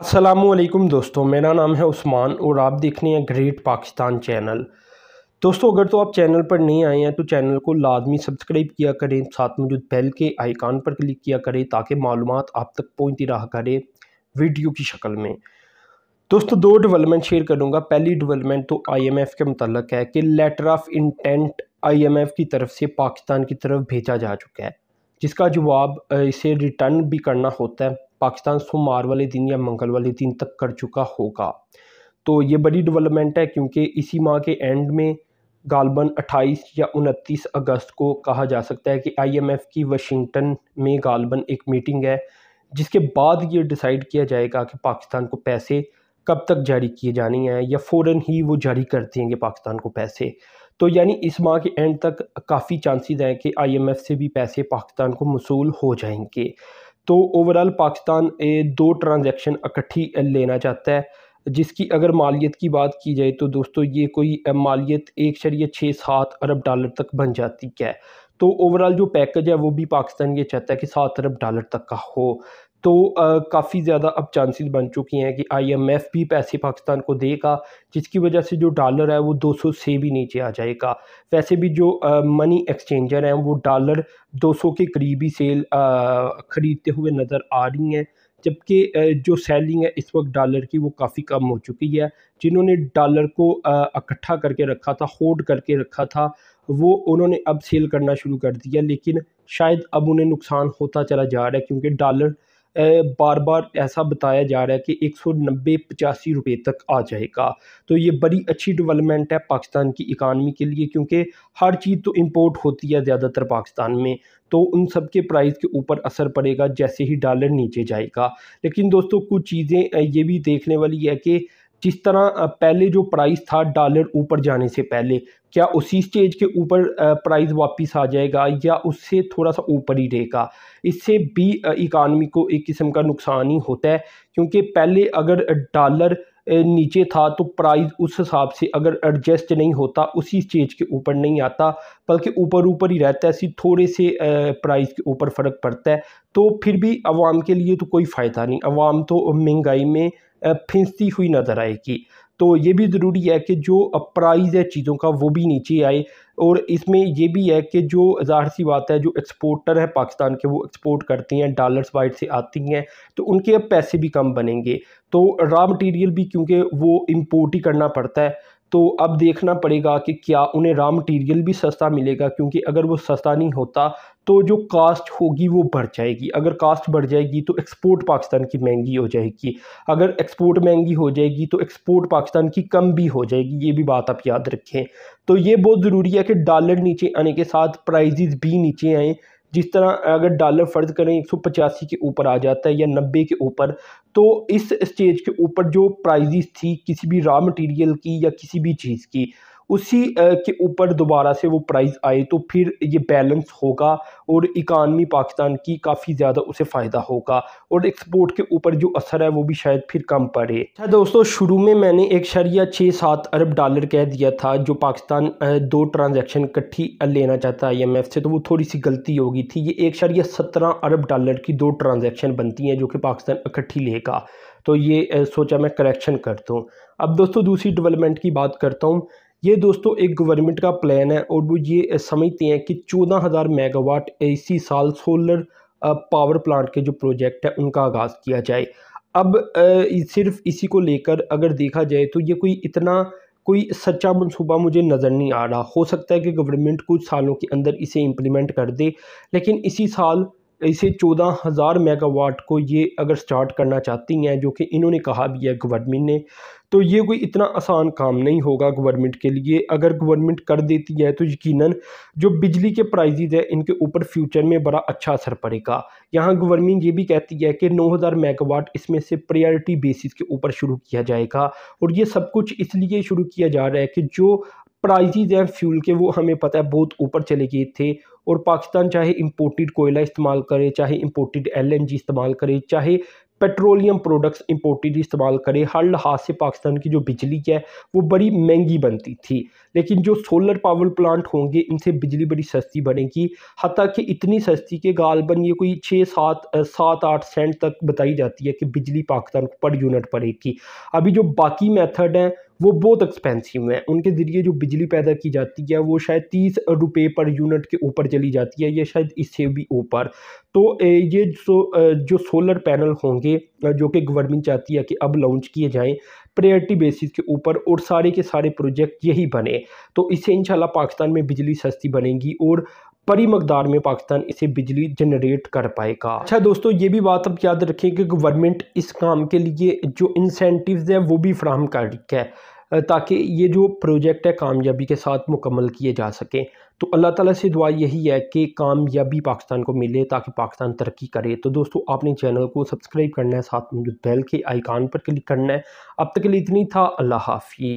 असलकम दोस्तों मेरा नाम है उस्मान और आप देख रहे हैं ग्रेट पाकिस्तान चैनल दोस्तों अगर तो आप चैनल पर नहीं आए हैं तो चैनल को लाजमी सब्सक्राइब किया करें साथ मौजूद बेल के आइकान पर क्लिक किया करें ताकि मालूम आप तक पहुँचती रहा करें वीडियो की शक्ल में दोस्तों दो डेवलपमेंट शेयर करूँगा पहली डेवलपमेंट तो एफ़ के मतलब है कि लेटर ऑफ इंटेंट एफ़ की तरफ से पाकिस्तान की तरफ भेजा जा चुका है जिसका जवाब इसे रिटर्न भी करना होता है पाकिस्तान सोमवार वाले दिन या मंगल वाले दिन तक कर चुका होगा तो ये बड़ी डेवलपमेंट है क्योंकि इसी माह के एंड में गालबन 28 या 29 अगस्त को कहा जा सकता है कि आईएमएफ की वाशिंगटन में गालबन एक मीटिंग है जिसके बाद ये डिसाइड किया जाएगा कि पाकिस्तान को पैसे कब तक जारी किए जाने हैं या फ़ौर ही वो जारी कर देंगे पाकिस्तान को पैसे तो यानी इस माह के एंड तक काफ़ी चांसेस हैं कि आईएमएफ से भी पैसे पाकिस्तान को मसूल हो जाएंगे तो ओवरऑल पाकिस्तान ए, दो ट्रांजैक्शन इकट्ठी लेना चाहता है जिसकी अगर मालियत की बात की जाए तो दोस्तों ये कोई मालियत एक शरीय छः सात अरब डॉलर तक बन जाती है तो ओवरऑल जो पैकेज है वो भी पाकिस्तान ये चाहता है कि सात अरब डॉलर तक का हो तो काफ़ी ज़्यादा अब चांसेस बन चुकी हैं कि आईएमएफ भी पैसे पाकिस्तान को देगा जिसकी वजह से जो डॉलर है वो 200 से भी नीचे आ जाएगा वैसे भी जो मनी एक्सचेंजर हैं वो डॉलर 200 के करीबी सेल ख़रीदते हुए नज़र आ रही हैं जबकि जो सेलिंग है इस वक्त डॉलर की वो काफ़ी कम हो चुकी है जिन्होंने डॉलर को इकट्ठा करके रखा था होल्ड करके रखा था वो उन्होंने अब सेल करना शुरू कर दिया लेकिन शायद अब उन्हें नुकसान होता चला जा रहा है क्योंकि डॉलर बार बार ऐसा बताया जा रहा है कि एक सौ नब्बे पचासी रुपये तक आ जाएगा तो ये बड़ी अच्छी डेवलपमेंट है पाकिस्तान की इकानमी के लिए क्योंकि हर चीज़ तो इम्पोर्ट होती है ज़्यादातर पाकिस्तान में तो उन सब के प्राइस के ऊपर असर पड़ेगा जैसे ही डॉलर नीचे जाएगा लेकिन दोस्तों कुछ चीज़ें ये भी देखने वाली है कि जिस तरह पहले जो प्राइस था डॉलर ऊपर जाने से पहले क्या उसी स्टेज के ऊपर प्राइस वापस आ जाएगा या उससे थोड़ा सा ऊपर ही रहेगा इससे भी इकानमी को एक किस्म का नुकसान ही होता है क्योंकि पहले अगर डॉलर नीचे था तो प्राइस उस हिसाब से अगर एडजस्ट नहीं होता उसी स्टेज के ऊपर नहीं आता बल्कि ऊपर ऊपर ही रहता है सिर्फ थोड़े से प्राइस के ऊपर फ़र्क पड़ता है तो फिर भी आवाम के लिए तो कोई फ़ायदा नहीं आवाम तो महंगाई में फिंसती हुई नज़र आएगी तो ये भी ज़रूरी है कि जो प्राइस है चीज़ों का वो भी नीचे आए और इसमें ये भी है कि जो जाहिर सी बात है जो एक्सपोर्टर है पाकिस्तान के वो एक्सपोर्ट करते हैं डॉलर्स वाइड से आती हैं तो उनके अब पैसे भी कम बनेंगे तो रॉ मटेरियल भी क्योंकि वो इम्पोर्ट ही करना पड़ता है तो अब देखना पड़ेगा कि क्या उन्हें रॉ मटेरियल भी सस्ता मिलेगा क्योंकि अगर वो सस्ता नहीं होता तो जो कास्ट होगी वो बढ़ जाएगी अगर कास्ट बढ़ जाएगी तो एक्सपोर्ट पाकिस्तान की महंगी हो जाएगी अगर एक्सपोर्ट महंगी हो जाएगी तो एक्सपोर्ट पाकिस्तान की कम भी हो जाएगी ये भी बात आप याद रखें तो ये बहुत ज़रूरी है कि डॉलर नीचे आने के साथ प्राइजेज़ भी नीचे आएँ जिस तरह अगर डॉलर फ़र्ज़ करें एक सौ पचासी के ऊपर आ जाता है या नब्बे के ऊपर तो इस स्टेज के ऊपर जो प्राइजिस थी किसी भी रॉ मटेरियल की या किसी भी चीज़ की उसी के ऊपर दोबारा से वो प्राइस आए तो फिर ये बैलेंस होगा और इकानमी पाकिस्तान की काफ़ी ज़्यादा उसे फ़ायदा होगा और एक्सपोर्ट के ऊपर जो असर है वो भी शायद फिर कम पड़े अच्छा दोस्तों शुरू में मैंने एक शरिया छः सात अरब डॉलर कह दिया था जो पाकिस्तान दो ट्रांजेक्शन इकट्ठी लेना चाहता है आई से तो वो थोड़ी सी गलती होगी थी ये एक शरिया सत्रह अरब डॉलर की दो ट्रांजेक्शन बनती हैं जो कि पाकिस्तान इकट्ठी लेगा तो ये सोचा मैं करेक्शन कर दूँ अब दोस्तों दूसरी डेवलपमेंट की बात करता हूँ ये दोस्तों एक गवर्नमेंट का प्लान है और वो ये समझते हैं कि चौदह हज़ार मेगावाट इसी साल सोलर पावर प्लांट के जो प्रोजेक्ट है उनका आगाज़ किया जाए अब सिर्फ इसी को लेकर अगर देखा जाए तो ये कोई इतना कोई सच्चा मनसूबा मुझे नज़र नहीं आ रहा हो सकता है कि गवर्नमेंट कुछ सालों के अंदर इसे इम्प्लीमेंट कर दे लेकिन इसी साल इसे चौदह हज़ार मेगावाट को ये अगर स्टार्ट करना चाहती हैं जो कि इन्होंने कहा भी है गवर्नमेंट ने तो ये कोई इतना आसान काम नहीं होगा गवर्नमेंट के लिए अगर गवर्नमेंट कर देती है तो यकीनन जो बिजली के प्राइजेज है इनके ऊपर फ्यूचर में बड़ा अच्छा असर पड़ेगा यहाँ गवर्नमेंट ये भी कहती है कि 9000 मेगावाट इसमें से प्रायोरिटी बेसिस के ऊपर शुरू किया जाएगा और ये सब कुछ इसलिए शुरू किया जा रहा है कि जो प्राइजेज हैं फ्यूल के वो हमें पता है बहुत ऊपर चले गए थे और पाकिस्तान चाहे इम्पोर्टेड कोयला इस्तेमाल करे चाहे इम्पोर्टेड एलएनजी इस्तेमाल करे चाहे पेट्रोलियम प्रोडक्ट्स इम्पोर्टेड इस्तेमाल करे हर लिहाज से पाकिस्तान की जो बिजली है वो बड़ी महंगी बनती थी लेकिन जो सोलर पावर प्लांट होंगे इनसे बिजली बड़ी सस्ती बनेगी हती कि इतनी सस्ती के गालबन ये कोई छः सात सात आठ सेंट तक बताई जाती है कि बिजली पाकिस्तान पर यूनिट पड़ेगी अभी जो बाकी मैथड हैं वो बहुत एक्सपेंसिव हैं उनके ज़रिए जो बिजली पैदा की जाती है वो शायद तीस रुपये पर यूनिट के ऊपर चली जाती है या शायद इससे भी ऊपर तो ये जो जो सोलर पैनल होंगे जो कि गवर्नमेंट चाहती है कि अब लॉन्च किए जाएं प्रायोरिटी बेसिस के ऊपर और सारे के सारे प्रोजेक्ट यही बने तो इससे इन पाकिस्तान में बिजली सस्ती बनेगी और परी मकदार में पाकिस्तान इसे बिजली जनरेट कर पाएगा अच्छा दोस्तों ये भी बात अब याद रखें कि गवर्नमेंट इस काम के लिए जो इंसेंटिव्स है वो भी फ्राहम कर रही है ताकि ये जो प्रोजेक्ट है कामयाबी के साथ मुकम्मल किए जा सकें तो अल्लाह ताला से दुआ यही है कि कामयाबी पाकिस्तान को मिले ताकि पाकिस्तान तरक्की करे तो दोस्तों आपने चैनल को सब्सक्राइब करना है साथ में जो बेल के आइकान पर क्लिक करना है अब तक के लिए इतनी था अल्लाह हाफि